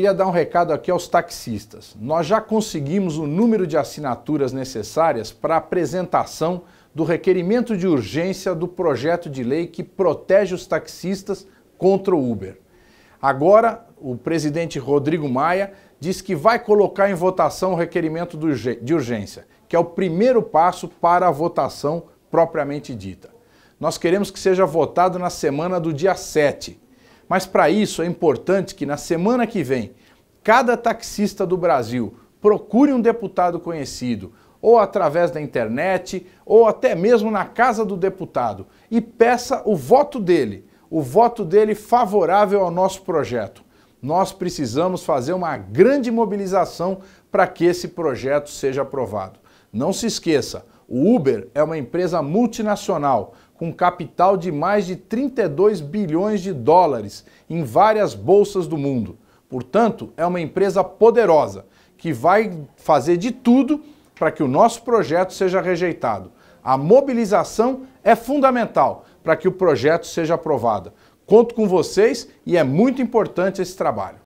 Queria dar um recado aqui aos taxistas. Nós já conseguimos o número de assinaturas necessárias para apresentação do requerimento de urgência do projeto de lei que protege os taxistas contra o Uber. Agora, o presidente Rodrigo Maia disse que vai colocar em votação o requerimento de urgência, que é o primeiro passo para a votação propriamente dita. Nós queremos que seja votado na semana do dia 7, mas para isso é importante que na semana que vem, cada taxista do Brasil procure um deputado conhecido, ou através da internet, ou até mesmo na casa do deputado, e peça o voto dele, o voto dele favorável ao nosso projeto. Nós precisamos fazer uma grande mobilização para que esse projeto seja aprovado. Não se esqueça, o Uber é uma empresa multinacional, com capital de mais de 32 bilhões de dólares em várias bolsas do mundo. Portanto, é uma empresa poderosa que vai fazer de tudo para que o nosso projeto seja rejeitado. A mobilização é fundamental para que o projeto seja aprovado. Conto com vocês e é muito importante esse trabalho.